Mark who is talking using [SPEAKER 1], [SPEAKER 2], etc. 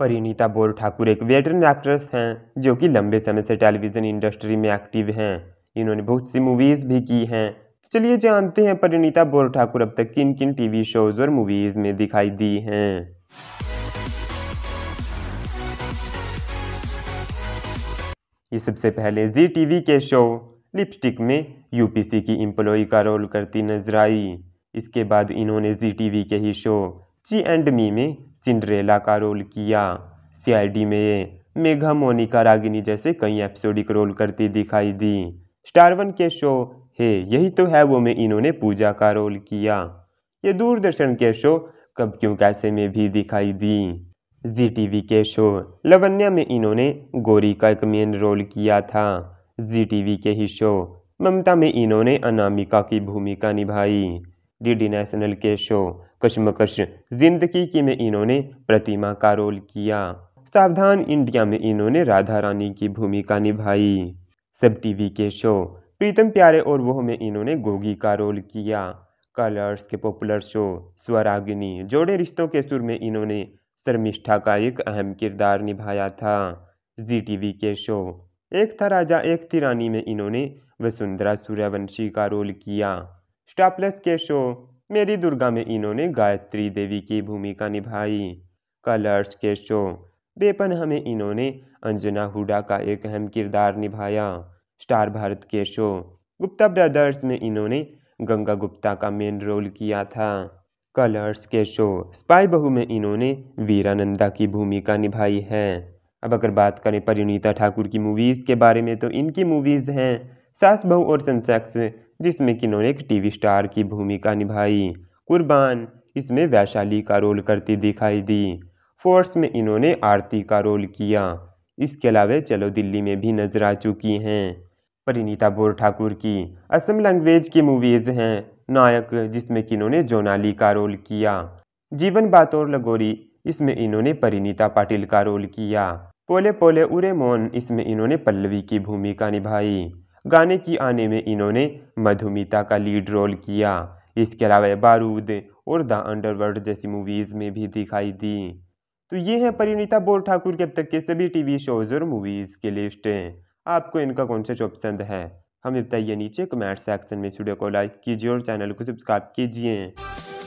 [SPEAKER 1] Parineeta bore Thakur एक veteran actress हैं जो कि लंबे समय से टेलीविज़न इंडस्ट्री में एक्टिव हैं इन्होंने बहुत सी मूवीज़ भी की हैं तो चलिए जानते हैं परिणीता बोर ठाकुर अब तक किन किन टीवी शोज़ और मूवीज़ में दिखाई दी हैं ये सबसे पहले जी टीवी के शो लिपस्टिक में यूपीसी की एम्प्लॉई का रोल करती नजर आई इसके बाद इन्होंने जी टीवी के ही शो ची एंड मी में सिंड्रेला का रोल किया सीआईडी में मेघा मोनिका रागिनी जैसे कई एपिसोडिक रोल करती दिखाई दी स्टार वन के शो है यही तो है वो में इन्होंने पूजा का रोल किया ये दूरदर्शन के शो कब क्यों कैसे में भी दिखाई दी जी टीवी के शो लवन्या में इन्होंने गोरी का एक मेन रोल किया था जी टीवी के ही शो ममता में इन्होंने अनामिका की भूमिका निभाई डीडी नेशनल के शो कशमकश जिंदगी की में इन्होंने प्रतिमा का रोल किया सावधान इंडिया में इन्होंने राधा रानी की भूमिका निभाई सब टीवी के शो प्रीतम प्यारे और वह में इन्होंने गोगी का रोल किया कलर्स के पॉपुलर शो स्वरागिनी जोड़े रिश्तों के सुर में इन्होंने शर्मिष्ठा का एक अहम किरदार निभाया था जी टीवी के शो एक था राजा एक थी रानी में इन्होंने वसुंधरा सूर्यवंशी का रोल किया स्टापलस के शो मेरी दुर्गा में इन्होंने गायत्री देवी की भूमिका निभाई कलर्स के शो बेपन हमें इन्होंने अंजना हुडा का एक अहम किरदार निभाया स्टार भारत के शो गुप्ता ब्रदर्स में इन्होंने गंगा गुप्ता का मेन रोल किया था कलर्स के शो स्पाई बहू में इन्होंने वीरानंदा की भूमिका निभाई है अब अगर बात करें परिणीता ठाकुर की मूवीज़ के बारे में तो इनकी मूवीज़ हैं सास बहू और सनसेक्स जिसमें कि इन्होंने एक टीवी स्टार की भूमिका निभाई कुर्बान इसमें वैशाली का रोल करती दिखाई दी फोर्स में इन्होंने आरती का रोल किया इसके अलावा चलो दिल्ली में भी नजर आ चुकी हैं परिणीता बोर ठाकुर की असम लैंग्वेज की मूवीज़ हैं नायक जिसमें कि इन्होंने जोनाली का रोल किया जीवन बातौर लगोरी इसमें इन्होंने परिणीता पाटिल का रोल किया पोले पोले उरे मोन इसमें इन्होंने पल्लवी की भूमिका निभाई गाने की आने में इन्होंने मधुमिता का लीड रोल किया इसके अलावा बारूद और द अंडरवर्ल्ड जैसी मूवीज़ में भी दिखाई दी तो ये है परिणीता बोर ठाकुर के अब तक के सभी टीवी शोज़ और मूवीज़ के लिस्ट आपको इनका कौन सा शो पसंद है हमें बताइए नीचे कमेंट सेक्शन में स्टूडियो को लाइक कीजिए और चैनल को सब्सक्राइब कीजिए